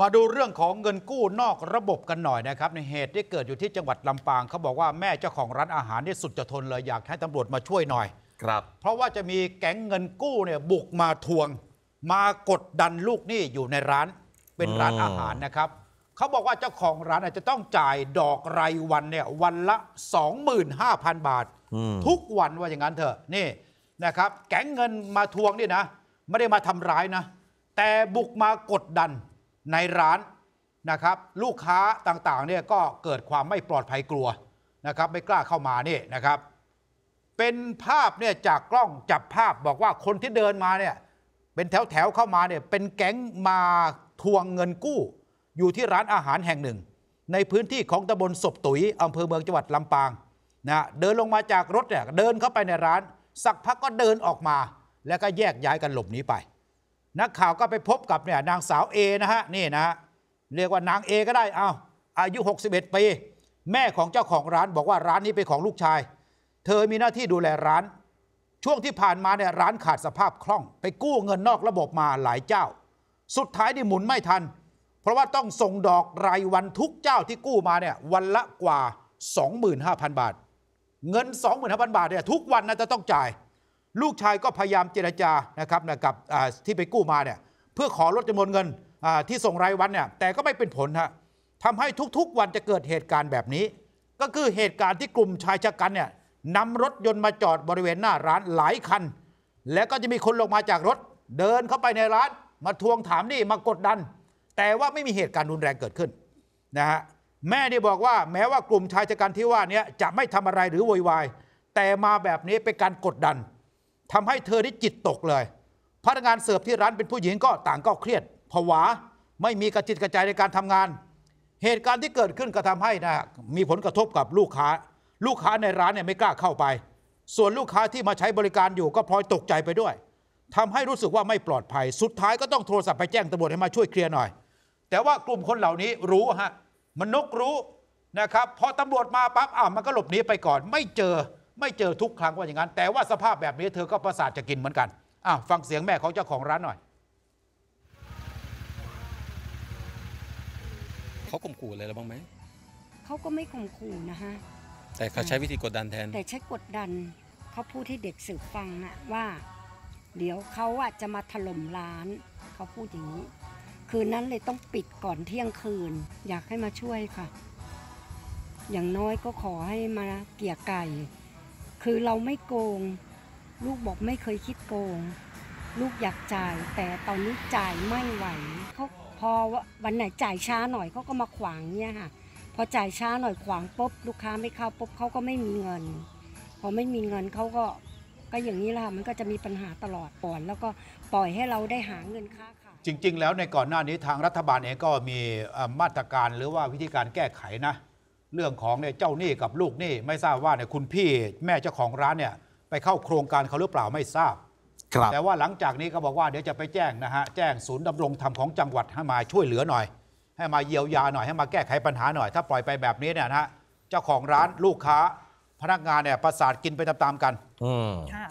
มาดูเรื่องของเงินกู้นอกระบบกันหน่อยนะครับ ในเหตุที่เกิดอยู่ที่จังหวัดลำปางเขาบอกว่าแม่เจ้าของร้านอาหารนี่สุดจะทนเลยอยากให้ตำรวจมาช่วยหน่อยครับ เพราะว่าจะมีแก๊งเงินกู้เนี่ยบุกมาทวง มากดดันลูกหนี้อยู่ในร้านเป็นร้านอาหารนะครับเขาบอกว่าเจ้าของร้านอาจจะต้องจ่ายดอกรายวันเนี่ยวันละ25,000บาททุกวันว่าอย่างนั้นเถอะนี่นะครับ แก๊งเงินมาทวงนี่นะ ไม่ได้มาทำร้ายนะ แต่บุกมากดดันในร้านนะครับลูกค้าต่างๆเนี่ยก็เกิดความไม่ปลอดภัยกลัวนะครับไม่กล้าเข้ามานี่นะครับเป็นภาพเนี่ยจากกล้องจับภาพบอกว่าคนที่เดินมาเนี่ยเป็นแถวๆเข้ามาเนี่ยเป็นแก๊งมาทวงเงินกู้ อยู่ที่ร้านอาหารแห่งหนึ่ง ในพื้นที่ของตำบลศพตุยอำเภอเมืองจังหวัดลำปางนะเดินลงมาจากรถเนี่ยเดินเข้าไปในร้าน สักพักก็เดินออกมาแล้วก็แยกย้ายกันหลบหนีไปนักข่าวก็ไปพบกับเนี่ยนางสาวเอนะฮะ นี่นะเรียกว่านางเอก็ได้เอาอายุ 61ปีแม่ของเจ้าของร้านบอกว่าร้านนี้เป็นของลูกชาย เธอมีหน้าที่ดูแลร้าน ช่วงที่ผ่านมาเนี่ยร้านขาดสภาพคล่องไปกู้เงินนอกระบบมาหลายเจ้า สุดท้ายนี่หมุนไม่ทันเพราะว่าต้องส่งดอกรายวันทุกเจ้าที่กู้มาเนี่ยวันละกว่า25,000บาทเงิน25,000บาทเนี่ยทุกวันน่าจะต้องจ่ายลูกชายก็พยายามเจรจานะครับนะกับที่ไปกู้มาเนี่ยเพื่อขอลดจำนวนเงินที่ส่งรายวันเนี่ยแต่ก็ไม่เป็นผลฮะทำให้ทุกๆ วันจะเกิดเหตุการณ์แบบนี้ ก็คือเหตุการณ์ที่กลุ่มชายชะกันเนี่ยนำรถยนต์มาจอดบริเวณหน้าร้านหลายคัน แล้วก็จะมีคนลงมาจากรถเดินเข้าไปในร้านมาทวงถามนี่มากดดัน แต่ว่าไม่มีเหตุการณ์รุนแรงเกิดขึ้นนะฮะแม่นี่บอกว่าแม้ว่ากลุ่มชายชะกันที่ว่านี้จะไม่ทำอะไรหรือโวยวายแต่มาแบบนี้เป็นการกดดันทำให้เธอได้จิตตกเลย พนักงานเสิร์ฟที่ร้านเป็นผู้หญิงก็ต่างก็เครียดผวาไม่มีกระจิตกระใจในการทำงาน เหตุการณ์ที่เกิดขึ้นก็ทำให้นะมีผลกระทบกับลูกค้า ลูกค้าในร้านเนี่ยไม่กล้าเข้าไป ส่วนลูกค้าที่มาใช้บริการอยู่ก็พลอยตกใจไปด้วย ทำให้รู้สึกว่าไม่ปลอดภัยสุดท้ายก็ต้องโทรศัพท์ไปแจ้งตำรวจให้มาช่วยเคลียร์หน่อย แต่ว่ากลุ่มคนเหล่านี้รู้ฮะมันนกรู้นะครับพอตำรวจมาปั๊บอ้ามันก็หลบหนีไปก่อน ไม่เจอไม่เจอทุกครั้งว่าอย่างนั้น แต่ว่าสภาพแบบนี้เธอก็ประสาทจะกินเหมือนกันอ่ะฟังเสียงแม่ของเจ้าของร้านหน่อย เขาข่มขู่อะไรเราบ้างไหม เขาก็ไม่ข่มขู่นะฮะ แต่เขาใช้วิธีกดดันแทน แต่ใช้กดดัน เขาพูดให้เด็กสืบฟังอะว่า เดี๋ยวเขาอะจะมาถล่มร้าน เขาพูดอย่างนี้ คืนนั้นเลยต้องปิดก่อนเที่ยงคืน อยากให้มาช่วยค่ะ อย่างน้อยก็ขอให้มาเกี่ยไก่คือเราไม่โกงลูกบอกไม่เคยคิดโกง ลูกอยากจ่าย แต่ตอนนี้จ่ายไม่ไหวเขาพอวันไหนจ่ายช้าหน่อยเขาก็มาขวางเนี่ยค่ะพอจ่ายช้าหน่อยขวางปุ๊บลูกค้าไม่เข้าปุ๊บเขาก็ไม่มีเงิน พอไม่มีเงินเขาก็ก็อย่างนี้แหละ่ะ มันก็จะมีปัญหาตลอดก่อน แล้วก็ปล่อยให้เราได้หาเงินค่าขายจริงๆแล้วในก่อนหน้านี้ทางรัฐบาลเองก็มีมาตรการหรือว่าวิธีการแก้ไขนะเรื่องของเนี่ยเจ้าหนี้กับลูกหนี้ไม่ทราบว่าเนี่ยคุณพี่แม่เจ้าของร้านเนี่ย ไปเข้าโครงการเขาหรือเปล่าไม่ทราบ ครับ แต่ว่าหลังจากนี้ก็บอกว่าเดี๋ยวจะไปแจ้งนะฮะแจ้งศูนย์ดำรงธรรมของจังหวัดให้มาช่วยเหลือหน่อย ให้มาเยียวยาหน่อยให้มาแก้ไขปัญหาหน่อยถ้าปล่อยไปแบบนี้เนี่ยนะฮะเจ้าของร้านลูกค้าพนักงานเนี่ยประสาทกินไปตามๆกัน อืมค่ะ